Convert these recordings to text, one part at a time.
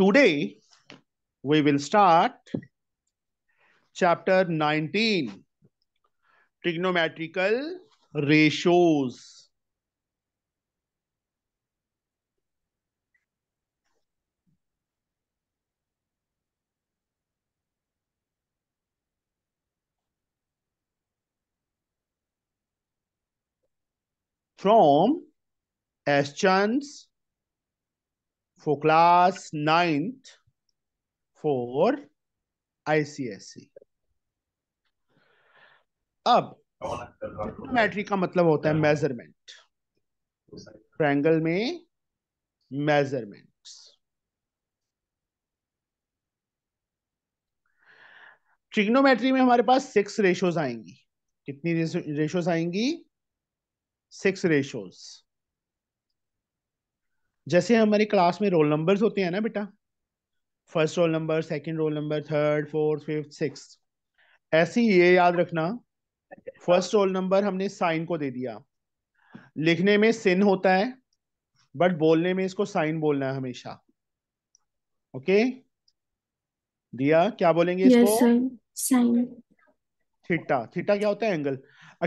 Today, we will start chapter 19, trigonometrical ratios. From Aschan's for class 9th for ICSE. अब metric का मतलब होता है मेजरमेंट ट्रायंगल में मेजरमेंट्स ट्रिग्नोमेट्री में हमारे पास सिक्स रेशोज आएंगी कितनी रेशोज आएंगी सिक्स रेशोज जैसे हमारे क्लास में रोल नंबर्स होते हैं ना बेटा first roll number second roll number third fourth fifth six ऐसे ये याद रखना फर्स्ट रोल नंबर हमने साइन को दे दिया लिखने में सिन होता है बट बोलने में इसको साइन बोलना है हमेशा ओके दिया क्या बोलेंगे इसको साइन थीटा थीटा क्या होता है एंगल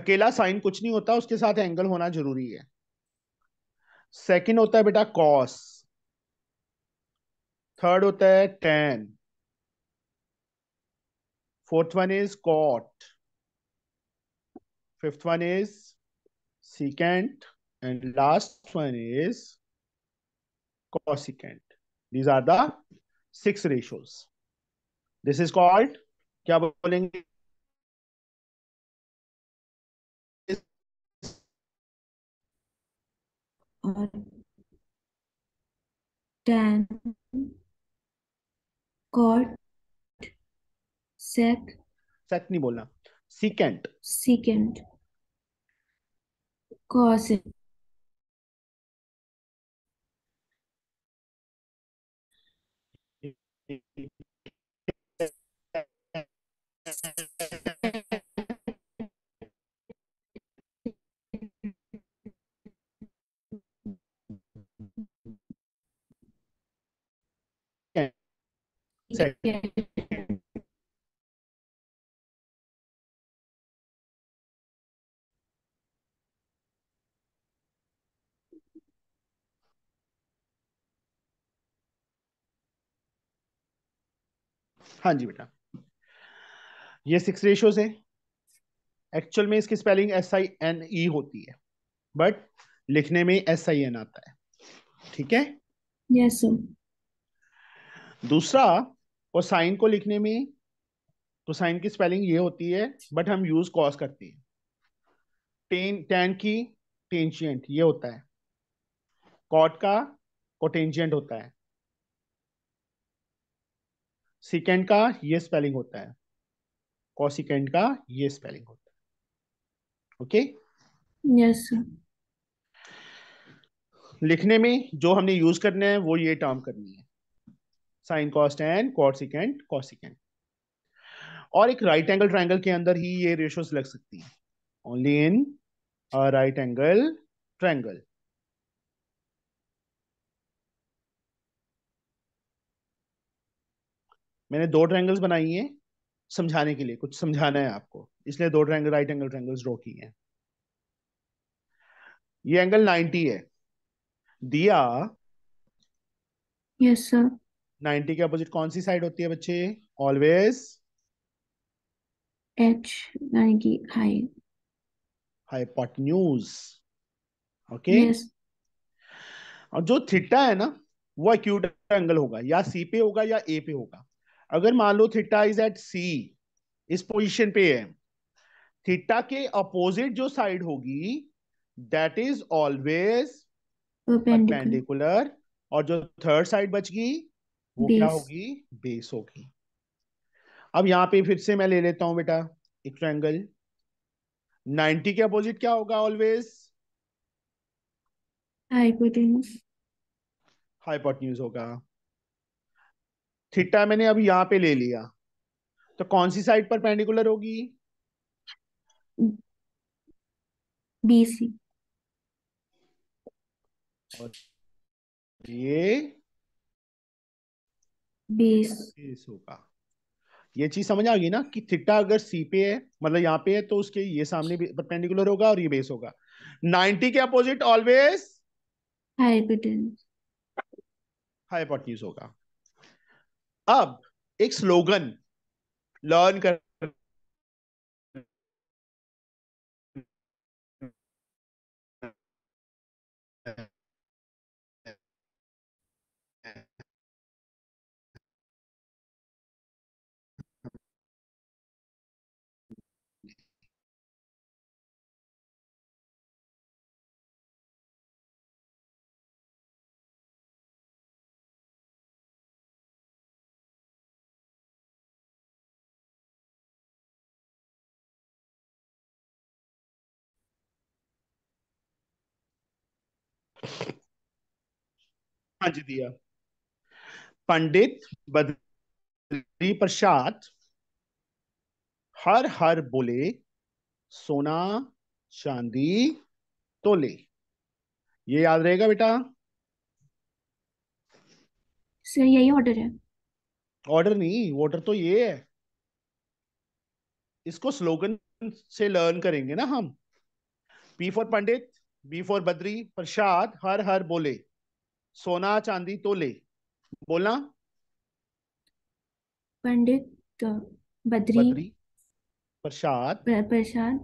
अकेला साइन कुछ नहीं होता उसके साथ एंगल होना जरूरी है सेकेंड होता है बेटा कॉस थर्ड होता है tan fourth one is cot fifth one is secant and last one is cosecant these are the six ratios this is called क्या बोलेंगे और tan cot sec sec नहीं बोलना secant secant cos Thank हाँ जी बेटा ये सिक्स रेशियोज है एक्चुअल में इसकी spelling S I N E होती है बट लिखने में एस आई एन आता है ठीक है यस yes, दूसरा और साइन को लिखने में तो साइन की स्पेलिंग ये होती है बट हम यूज कॉस करते हैं टेन टेन की टेंशियंट ये होता है कॉट का कोटेंशियंट होता है सिकेंड का ये स्पेलिंग होता है कॉसिकेंड का ये स्पेलिंग होता है ओके यस लिखने में जो हमने यूज करने है वो ये टर्म करनी है sine cos and cosecant cosecant और एक राइट एंगल ट्राइंगल के अंदर ही ये रेशियोज लग सकती है only in right angle triangle मैंने दो ट्राइंगल्स बनाई हैं समझाने के लिए कुछ समझाना है आपको इसलिए दो triangle right angle triangles draw की हैं ये एंगल 90 है दिया यस yes, सर 90 के अपोजिट कौन सी साइड होती है बच्चे always H ninety hypotenuse okay और जो थीटा है ना वो एक्यूट एंगल होगा या सी पे होगा या ए पे होगा अगर मान लो थीटा इज एट सी इस पोजीशन पे है थीटा के अपोजिट जो साइड होगी दैट इज ऑलवेज परपेंडिकुलर और जो थर्ड साइड बच गई वो क्या होगी बेस होगी अब यहाँ पे फिर से मैं ले लेता हूं बेटा एक ट्रायंगल 90 के अपोजिट क्या होगा ऑलवेज हाइपोटेन्यूज हाइपोटेन्यूज होगा थीटा मैंने अभी यहाँ पे ले लिया तो कौन सी साइड पर पेंडिकुलर होगी बीसी और ये बीस होगा ये चीज समझ आ गई ना कि थिट्टा अगर सी पे है मतलब यहाँ पे है तो उसके ये सामने परपेंडिकुलर होगा और ये बेस होगा नाइनटी के अपोजिट ऑलवेज हाइपोटेंस हाइपोटेन्यूज होगा अब एक स्लोगन लर्न कर Yeah. भंज दिया पंडित बद्री प्रसाद हर हर बोले सोना चांदी तोले ये याद रहेगा बेटा सर यही ऑर्डर है ऑर्डर नहीं ऑर्डर तो ये है इसको स्लोगन से लर्न करेंगे ना हम P for Pandit B for Badri Prasad हर हर बोले सोना चांदी तोले बोलना पंडित बद्री, बद्री प्रसाद प्रसाद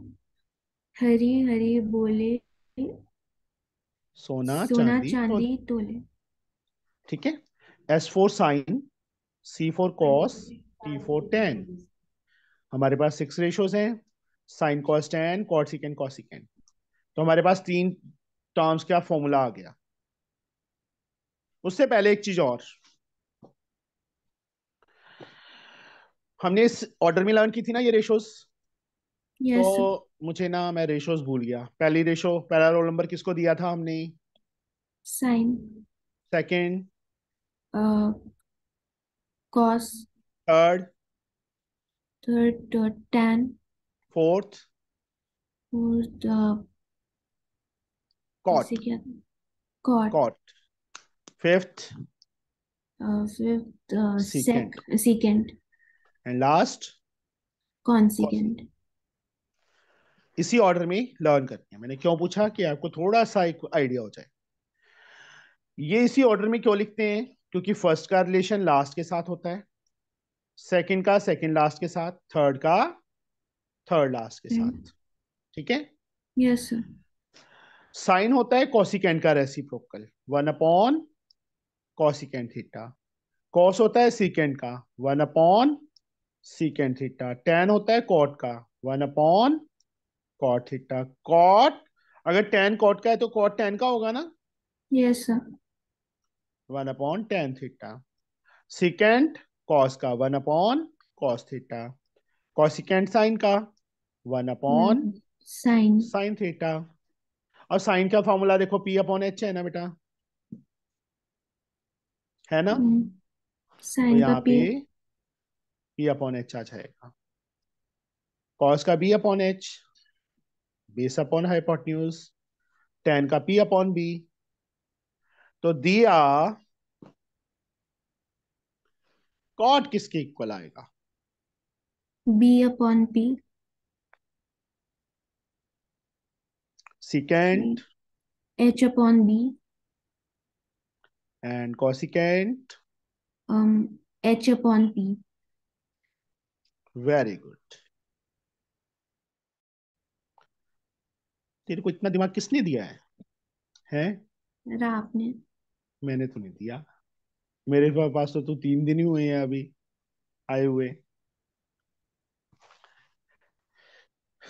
हरी हरी बोले सोना सोना चांदी, तो चांदी तोले तो ठीक है S for sine C for cos T for tan हमारे पास सिक्स रेशोज हैं sine cos tan cot secant cosecant तो हमारे पास तीन टर्म्स का फॉर्मूला आ गया उससे पहले एक चीज और हमने इस ऑर्डर में लर्न की थी ना ये रेशोस yes, तो मुझे ना मैं रेशोस भूल गया पहली रेशो पहला रोल नंबर किसको दिया था हमने sine second cos third third tan fourth fourth cot cot fifth uh, fifth uh, second. Sec second and last consequent इसी ऑर्डर में लर्न करनी है मैंने क्यों पूछा कि आपको थोड़ा सा एक आइडिया हो जाए ये इसी ऑर्डर में क्यों लिखते हैं क्योंकि फर्स्ट का रिलेशन लास्ट के साथ होता है सेकंड का सेकंड लास्ट के साथ थर्ड का थर्ड लास्ट के साथ hmm. ठीक है यस सर साइन होता है कॉसिकेंट का reciprocal one upon cosecant theta cos होता है सीकेंट का one upon secant theta tan होता है कॉट का one upon cot theta cot अगर टेन कॉट का है तो कॉट टेन का होगा ना yes sir one upon tan theta secant cos का one upon cos theta cosecant sine का one upon sine sine theta और साइन का फॉर्मूला देखो पी अपॉन एच है ना बेटा है ना हम्म। तो यहाँ पे बी अपॉन एच आ जाएगा कॉस का B upon H base upon hypotenuse tan का पी अपॉन बी तो दिया कॉट किसके इक्वल आएगा B upon P secant H upon B And cosecant? Um, h upon p. Very good तेरे को इतना दिमाग किसने दिया है है आपने मैंने तो नहीं दिया मेरे पास तो तू तीन दिन ही हुए हैं अभी आए हुए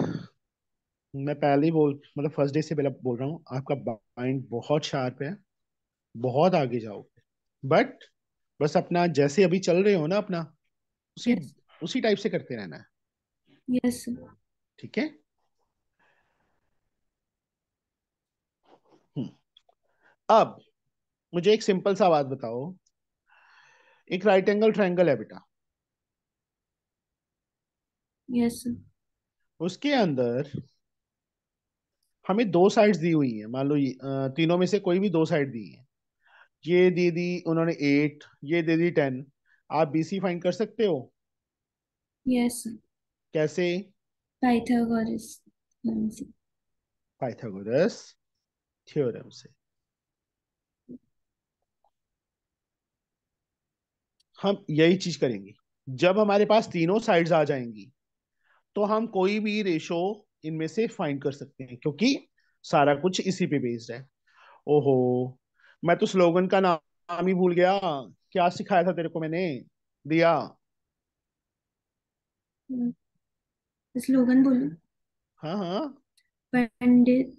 मैं पहले ही बोल मतलब फर्स्ट डे से पहले बोल रहा हूँ आपका माइंड बहुत शार्प है बहुत आगे जाओगे बट बस अपना जैसे अभी चल रहे हो ना अपना उसी yes. उसी टाइप से करते रहना है यस yes. ठीक है हम्म। अब मुझे एक सिंपल सा बात बताओ एक राइट एंगल ट्रायंगल है बेटा यस yes. उसके अंदर हमें दो साइड्स दी हुई है मान लो तीनों में से कोई भी दो साइड दी है ये दे दी उन्होंने एट ये दे दी टेन आप बीसी फाइंड कर सकते हो यस yes. कैसे पाइथागोरस पाइथागोरस थ्योरम से हम यही चीज करेंगे जब हमारे पास तीनों साइड्स आ जाएंगी तो हम कोई भी रेशो इनमें से फाइंड कर सकते हैं क्योंकि सारा कुछ इसी पे बेस्ड है ओहो मैं तो स्लोगन का नाम ही भूल गया क्या सिखाया था तेरे को मैंने दिया हम्म, स्लोगन बोलो हाँ हाँ पंडित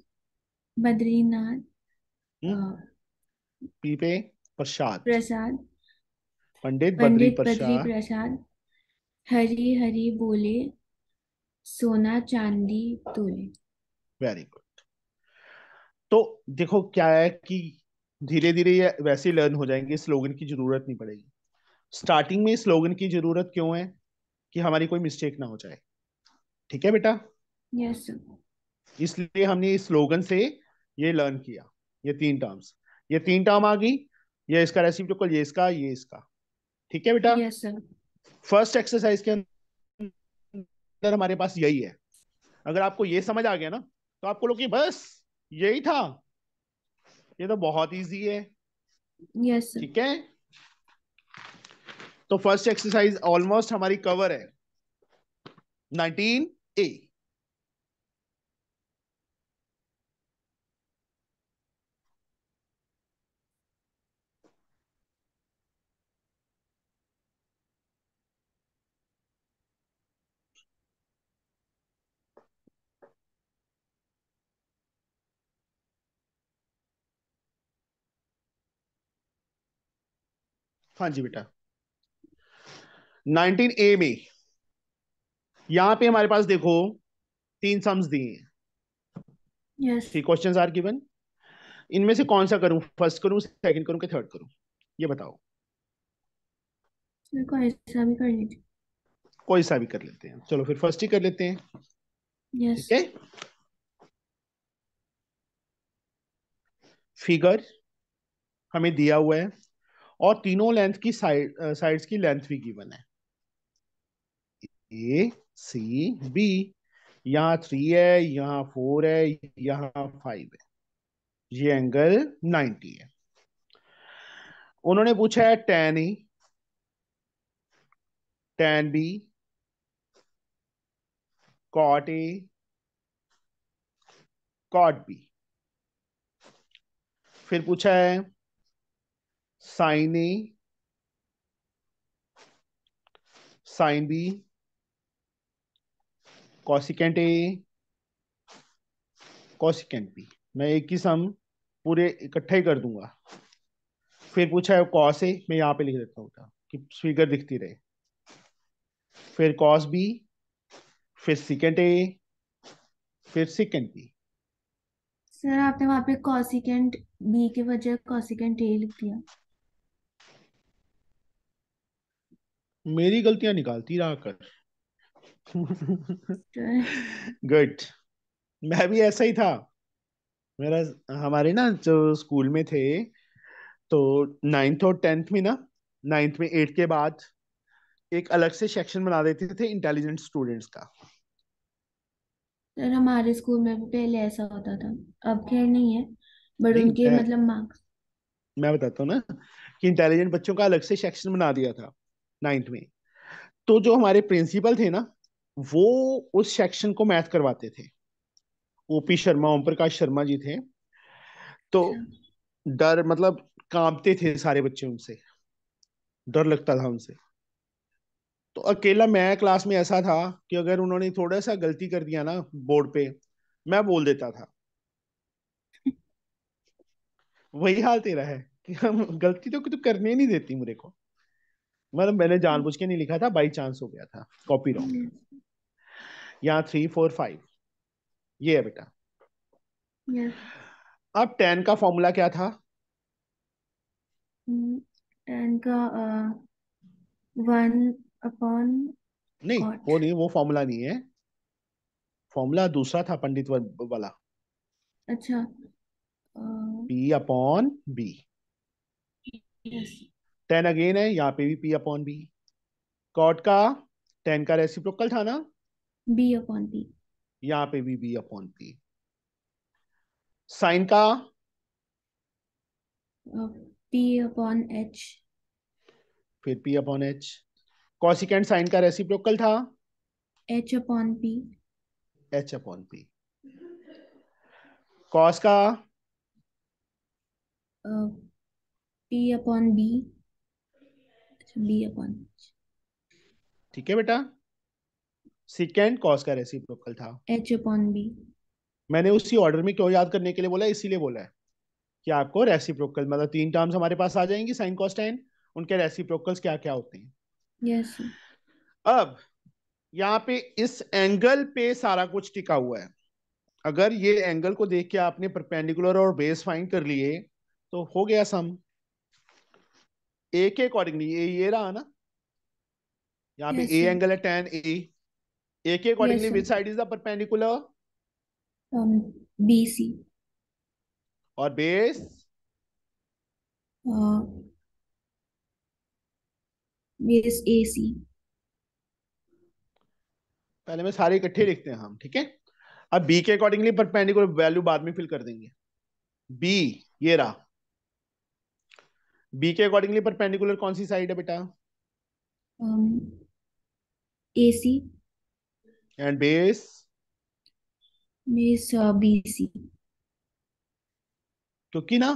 बद्रीनाथ हम्म। पीपे प्रसाद प्रसाद पंडित पंडित बद्री प्रसाद हरी हरी बोले सोना चांदी तोले वेरी गुड तो देखो क्या है कि धीरे धीरे ये वैसे ही लर्न हो जाएंगे स्लोगन की जरूरत नहीं पड़ेगी स्टार्टिंग में स्लोगन की जरूरत क्यों है कि हमारी कोई मिस्टेक ना हो जाए ठीक है बेटा यस yes. इसलिए हमने इस स्लोगन से ये लर्न किया ये तीन टर्म्स ये तीन टर्म आ गई ये इसका रेसिप्रोकल ये इसका ये इसका ठीक है बेटा यस सर फर्स्ट एक्सरसाइज के अंदर हमारे पास यही है अगर आपको ये समझ आ गया ना तो आपको लोग बस यही था ये तो बहुत इजी है यस yes, ठीक है तो फर्स्ट एक्सरसाइज ऑलमोस्ट हमारी कवर है नाइनटीन ए हाँ जी बेटा 19 ए में यहां पे हमारे पास देखो तीन सम्स दिए हैं yes. क्वेश्चंस आर गिवन इनमें से कौन सा करूं फर्स्ट करूं सेकंड करूं कि थर्ड करूं ये बताओ ऐसा भी कर लेते कोई सा भी कर लेते हैं चलो फिर फर्स्ट ही कर लेते हैं yes. फिगर हमें दिया हुआ है और तीनों लेंथ की साइड साइड्स की लेंथ भी गिवन है ए सी बी यहाँ थ्री है यहाँ फोर है यहाँ फाइव है ये एंगल नाइनटी है उन्होंने पूछा है tan E tan B cot A cot B फिर पूछा है sine A sine B cosecant A cosecant B मैं एक ही सम पूरे इकट्ठा ही कर दूंगा फिर पूछा है कॉस ए मैं यहां पे लिख देता हूँ कि स्वीगर दिखती रहे फिर कॉस बी फिर सिकेंट ए फिर सिकेंट बी सर आपने वहां पे कॉसिकेंट बी के बजाय कॉसिकेंट ए लिख दिया मेरी गलतियां निकालती रहा कर गुड मैं भी ऐसा ही था मेरा हमारे ना जो स्कूल में थे तो नाइन्थ और टेंथ में ना नाइन्थ में एट के बाद एक अलग से सेक्शन बना देते थे, इंटेलिजेंट स्टूडेंट्स का सर हमारे स्कूल में भी पहले ऐसा होता था अब खैर नहीं है बट उनके मतलब मार्क्स मैं बताता हूँ ना कि इंटेलिजेंट बच्चों का अलग से सेक्शन बना दिया था नाइन्थ में तो जो हमारे प्रिंसिपल थे ना वो उस सेक्शन को मैथ करवाते थे ओपी शर्मा ओम प्रकाश शर्मा जी थे तो डर मतलब कांपते थे सारे बच्चे उनसे डर लगता था उनसे तो अकेला मैं क्लास में ऐसा था कि अगर उन्होंने थोड़ा सा गलती कर दिया ना बोर्ड पे मैं बोल देता था वही हाल तेरा है कि हम गलती तो करने नहीं देती मेरे को मतलब मैंने हम्म। जानबूझ के नहीं लिखा था बाई चांस हो गया था कॉपी रॉन्ग हम्म। यहाँ थ्री फोर फाइव ये है बेटा yeah. अब टेन का फॉर्मूला क्या था टेन हम्म, का वन अपॉन नहीं वो नहीं वो फॉर्मूला नहीं है फॉर्मूला दूसरा था पंडित वाला अच्छा B upon B tan again है यहाँ पे भी पी अपॉन बी कॉट का टेन का रेसिप्रोकल था ना बी अपॉन पी यहाँ पे भी बी अपॉन पी साइन का पी अपॉन एच फिर P upon H cosecant sine का रेसिप्रोकल था H upon P H upon P cos का P upon B B upon ठीक है बेटा सिकेंड कॉस का रेसिप्रोकल था एच अपॉन बी मैंने उसी ऑर्डर में क्यों याद करने के लिए बोला इसीलिए बोला है कि आपको रेसिप्रोकल मतलब तीन टर्म्स हमारे पास आ जाएंगी साइन कॉस टेन उनके रेसिप्रोकल्स क्या क्या होते हैं yes. अब यहाँ पे इस एंगल पे सारा कुछ टिका हुआ है अगर ये एंगल को देख के आपने परपेंडिकुलर और बेस फाइंड कर लिए तो हो गया सम ए के अकॉर्डिंग नहीं ए ये रहा ना यहाँ पे ए एंगल है टेन ए ए के accordingly which side is the perpendicular B C और बेस बेस ए सी पहले में सारे इकट्ठे लिखते हैं हम ठीक है अब बी के अकॉर्डिंगली परपेंडिकुलर वैल्यू बाद में फिल कर देंगे बी ये रहा बी के अकॉर्डिंगली परपेंडिकुलर कौन सी साइड है बेटा A C and base base B C क्योंकि ना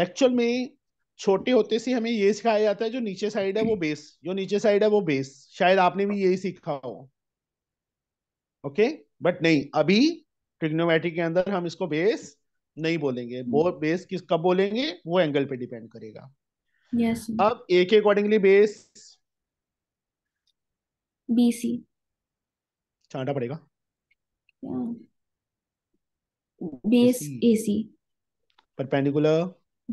एक्चुअल में छोटे होते से हमें ये सिखाया जाता है जो नीचे साइड है वो बेस जो नीचे साइड है वो बेस शायद आपने भी यही सीखा हो ओके okay? बट नहीं अभी ट्रिग्नोमेट्री के अंदर हम इसको बेस नहीं बोलेंगे वो हम्म। बेस किस कब बोलेंगे वो एंगल पे डिपेंड करेगा yes. अब ए के अकॉर्डिंगली बेस बी सी छाटा पड़ेगा base A C perpendicular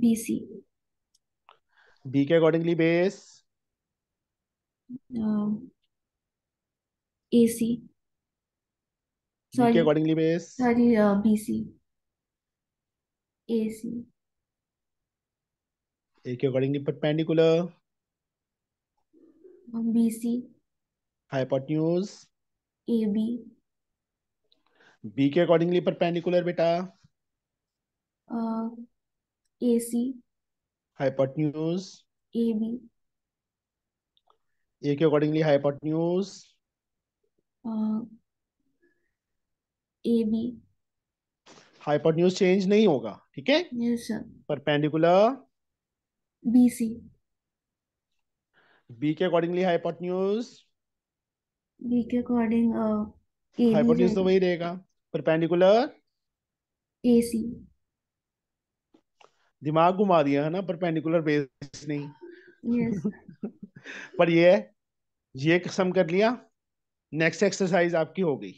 B C B के accordingly base A C sorry के accordingly base sorry B C AC. A के accordingly perpendicular BC hypotenuse AB B के accordingly perpendicular बेटा AC hypotenuse AB A के accordingly hypotenuse AB hypotenuse change नहीं होगा ठीक है परपेंडिकुलर बीसी बी के अकॉर्डिंगली न्यूज बी के अकॉर्डिंग हाइपोटेन्यूज uh, तो वही रहेगा परपेंडिकुलर एसी दिमाग घुमा दिया है ना परपेंडिकुलर बेस नहीं yes. पर ये ये कसम कर लिया नेक्स्ट एक्सरसाइज आपकी हो गई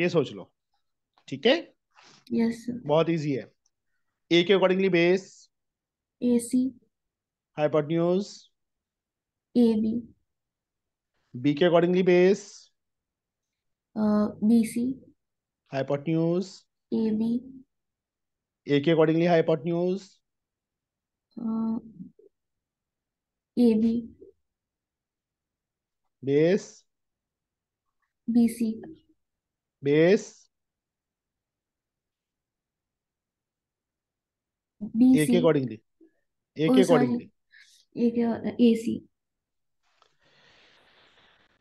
ये सोच लो ठीक है यस बहुत इजी है ए के accordingly base A C AC news A B B के accordingly base B C hypotenuse news A B A के accordingly news A B base B C base B A के accordingly A के accordingly A के A C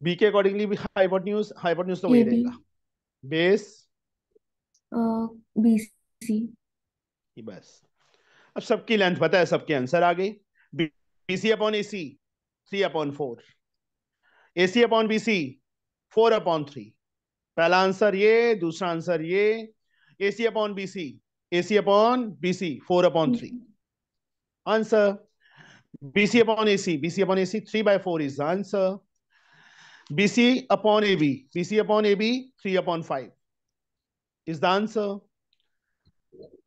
B के accordingly भी hypotenuse hypotenuse तो वही रहेगा बेस बी सी बस अब सबकी लेंथ पता है सबके आंसर आ गए B C upon A C three upon four A C upon B C four upon three पहला आंसर ये दूसरा आंसर ये A C upon B C AC upon BC, 4 upon 3. Answer, BC upon AC, BC upon AC, 3 by 4 is the answer. BC upon AB, BC upon AB, 3 upon 5 is the answer.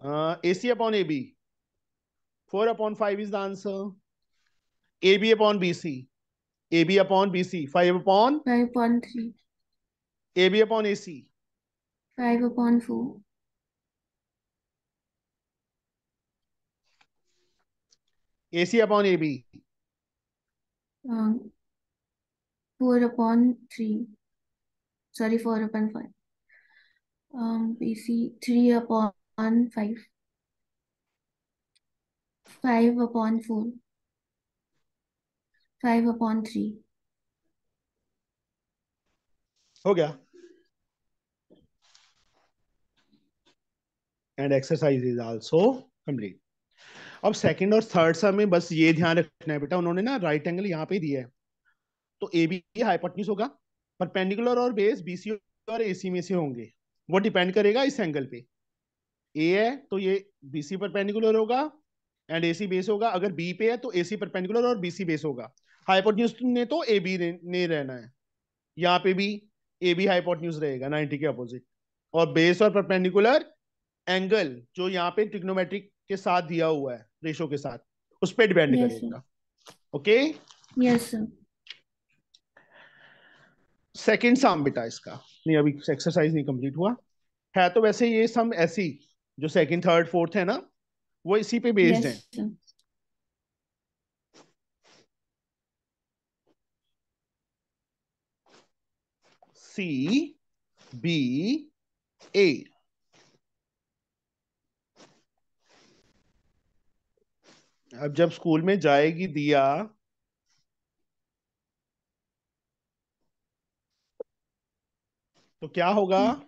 Uh, AC upon AB, 4 upon 5 is the answer. AB upon BC, AB upon BC, 5 upon? 5 upon 3. AB upon AC? 5 upon 4. A C upon A B four upon three sorry four upon five B C three upon five five upon four five upon three हो गया and exercise is also complete अब second और third सब में बस ये ध्यान रखना है बेटा उन्होंने ना राइट एंगल यहाँ पे दिया है तो ए बी हाइपोटनिस होगा परपेंडिकुलर और बेस बीसी और एसी में से होंगे वो डिपेंड करेगा इस एंगल पे ए है तो ये बीसी परपेंडिकुलर होगा एंड एसी बेस होगा अगर बी पे है तो एसी परपेंडिकुलर और बीसी बेस होगा हाइपोटन्यूज ने तो ए बी ने रहना है यहाँ पे भी ए बी हाइपोटन्यूज रहेगा नाइनटी के अपोजिट और बेस और परपेंडिकुलर एंगल जो यहाँ पे ट्रिग्नोमेट्रिक के साथ दिया हुआ है रेशो के साथ उस पर डिपेंड yes, करेगा ओके यस सेकेंड सम बेटा इसका नहीं अभी एक्सरसाइज नहीं कंप्लीट हुआ है तो वैसे ये सम ऐसी जो सेकंड थर्ड फोर्थ है ना वो इसी पे बेस्ड yes, है सी बी ए अब जब स्कूल में जाएगी दिया तो क्या होगा हम्म।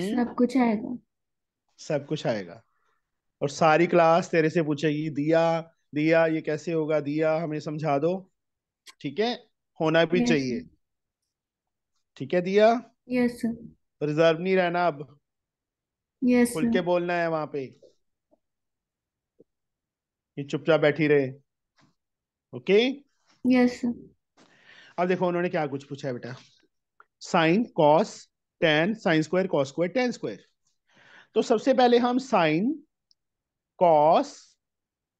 हम्म। सब कुछ आएगा सब कुछ आएगा और सारी क्लास तेरे से पूछेगी दिया दिया ये कैसे होगा दिया हमें समझा दो ठीक है होना भी चाहिए ठीक है दिया यस सर रिजर्व नहीं रहना अब यस खुल के बोलना है वहां पे ये चुपचाप बैठी रहे ओके यस अब देखो उन्होंने क्या कुछ पूछा है बेटा sine cos tan sine square cos square tan square तो सबसे पहले हम sine cos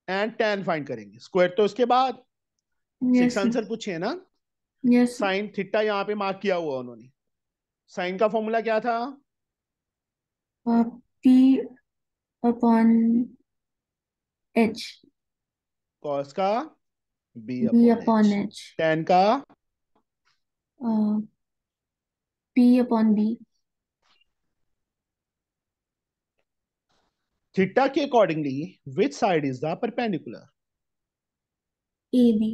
and tan find करेंगे स्क्वायर तो उसके बाद सिक्स आंसर पूछे ना यस साइन थीटा यहाँ पे मार्क किया हुआ उन्होंने साइन का फॉर्मूला क्या था पी अपॉन एच कॉस का B upon upon H. Tan का पी अपॉन बी थीटा के accordingly which side is the perpendicular A B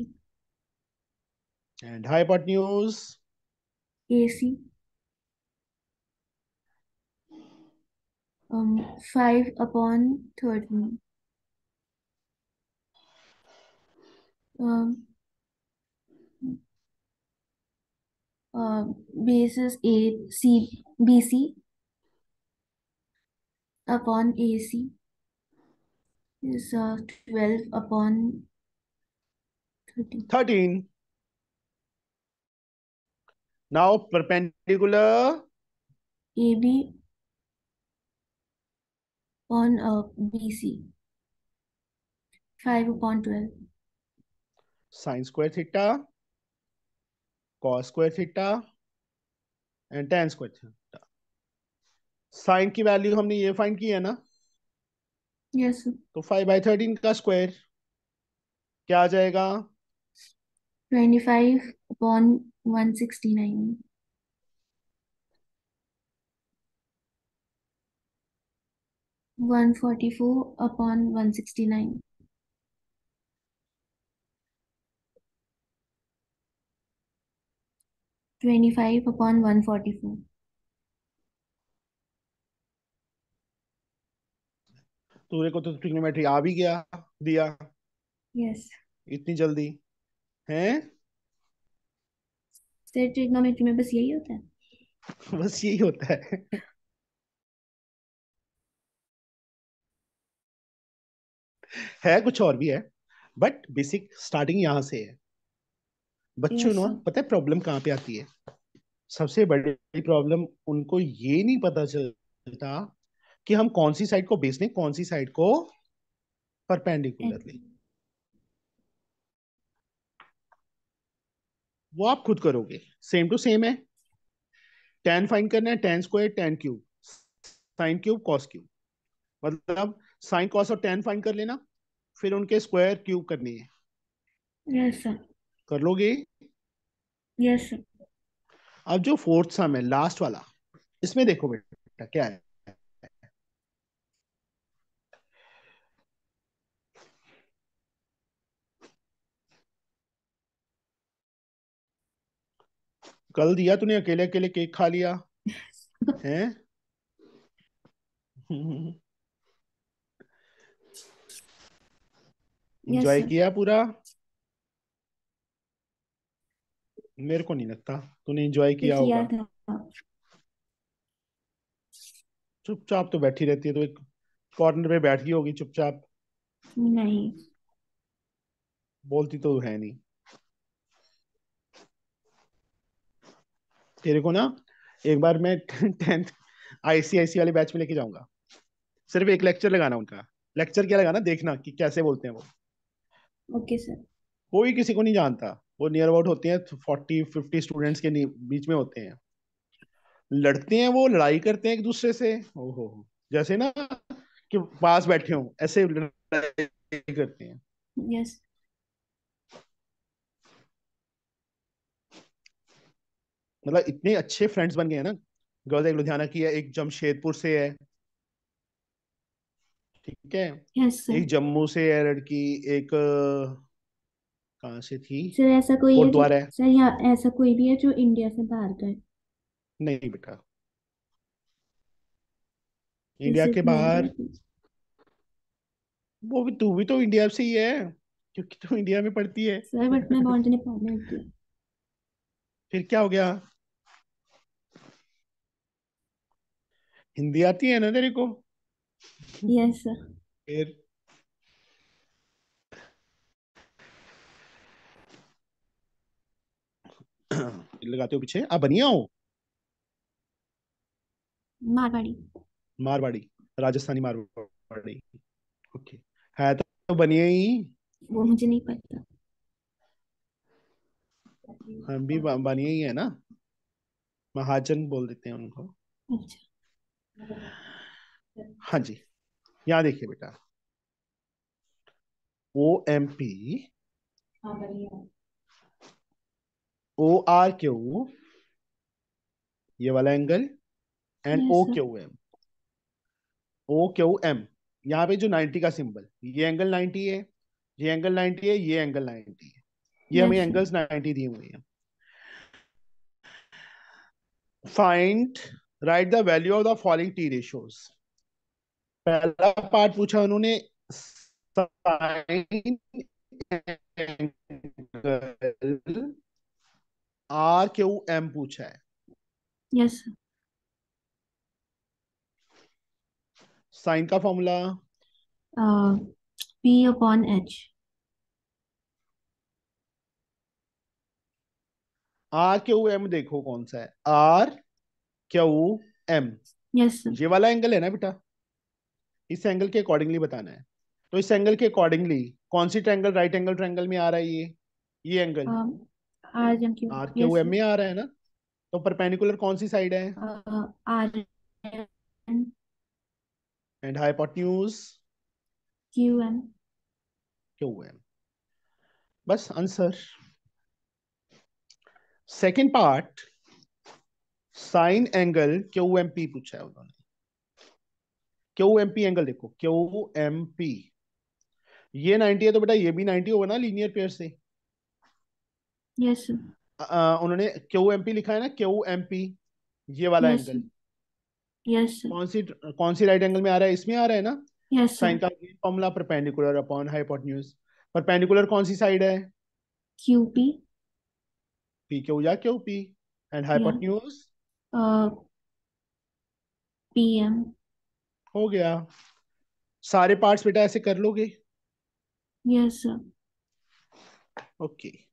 and hypotenuse A C um, 5 upon 13. um, uh, basis a c b c. upon AC is uh, 12 upon 13. 13. Now perpendicular AB on uh, BC 5 upon 12. sine square theta, cos square theta, and tan square theta sine की value हमने ये find की है ना yes yes, तो five by thirteen का square क्या आ जाएगा twenty five upon one sixty nine one forty four upon one sixty nine twenty five upon one forty four तुरे को तो ट्रिग्नोमेट्री आ भी गया दिया यस yes. इतनी जल्दी हैं सर ट्रिग्नोमेट्री में बस यही होता है बस यही होता है है कुछ और भी है बट बेसिक स्टार्टिंग यहां से है बच्चों ना पता है प्रॉब्लम कहाँ पे आती है सबसे बड़ी प्रॉब्लम उनको ये नहीं पता चलता कि हम कौन सी साइड को बेस लें कौन सी साइड को परपेंडिकुलर लें वो आप खुद करोगे सेम टू सेम है टेन फाइंड करना है tan square tan cube sine cube cos cube मतलब साइन कॉस और टेन फाइंड कर लेना फिर उनके स्क्वायर क्यूब करनी है yes, कर लोगे यस yes. अब जो फोर्थ सम है लास्ट वाला इसमें देखो बेटा क्या है कल दिया तूने अकेले अकेले केक खा लिया हैं एंजॉय yes, किया पूरा मेरे को नहीं लगता तूने एंजॉय किया होगा चुपचाप तो बैठी रहती है तो एक कॉर्नर पे बैठ गई होगी चुपचाप नहीं बोलती तो है नहीं तेरे को ना एक बार मैं टेंथ आईसीआईसी वाले बैच में लेके जाऊंगा सिर्फ एक लेक्चर लगाना उनका लेक्चर क्या लगाना देखना कि कैसे बोलते हैं वो ओके सर कोई किसी को नहीं जानता वो नियर अबाउट होते हैं फोर्टी फिफ्टी स्टूडेंट्स के बीच में होते हैं लड़ते हैं वो लड़ाई करते हैं एक दूसरे से ओहो जैसे ना कि पास बैठे हो ऐसे लड़ाई करते हैं yes. मतलब इतने अच्छे फ्रेंड्स बन गए हैं ना गर्ल्स एक लुधियाना की है एक जमशेदपुर से है ठीक है yes, एक जम्मू से है लड़की एक कहाँ से थी सर ऐसा कोई है जो है सर या ऐसा कोई भी है जो इंडिया से बाहर का है नहीं बेटा इंडिया के बाहर वो भी तू भी तो इंडिया से ही है क्योंकि तू इंडिया में पढ़ती है सर बट मैं बॉन्ड नेपाल में होती हूँ फिर क्या हो गया हिंदी आती है ना तेरे को यस सर फिर लगाते हो पीछे आप बनिया हो मारवाड़ी मारवाड़ी राजस्थानी मारवाड़ी ओके है तो, तो बनिया ही वो मुझे नहीं पता हम भी बनिया ही है ना महाजन बोल देते हैं उनको अच्छा हाँ जी यहाँ देखिए बेटा O M P O R Q ये वाला angle and O Q M O Q M यहाँ पे जो 90 का सिंबल ये एंगल 90 है ये एंगल 90 है ये एंगल 90 है ये हमें एंगल्स 90 दिए हुए हैं find right the value of the following T ratios पहला पार्ट पूछा उन्होंने sine angle R Q M पूछा है यस yes. साइन का formula P upon H R Q M देखो कौन सा है आर क्यू एम यस ये वाला एंगल है ना बेटा इस एंगल के अकॉर्डिंगली बताना है तो इस एंगल के अकॉर्डिंगली कौन सी ट्रैंगल राइट एंगल ट्रैंगल में आ रहा है ये ये angle R M Q R Q M में आ रहा है ना तो परपेंडिकुलर कौन सी साइड है R and hypotenuse Q M Q M बस answer second part sine angle Q M P पूछा है उन्होंने क्यू एम पी एंगल देखो क्यू एम पी ये 90 है तो बेटा ये भी 90 होगा ना लीनियर पेयर से yes, uh, उन्होंने क्यू एम पी लिखा है ना क्यू एम पी ये वाला yes, एंगल यस yes, कौन सी कौन सी राइट एंगल में आ रहा है इसमें आ रहा है ना यस साइन का formula perpendicular upon hypotenuse perpendicular कौन सी साइड है क्यू पी पी क्यू या Q P and hypotenuse P M हो गया सारे पार्ट्स बेटा ऐसे कर लोगे यस सर ओके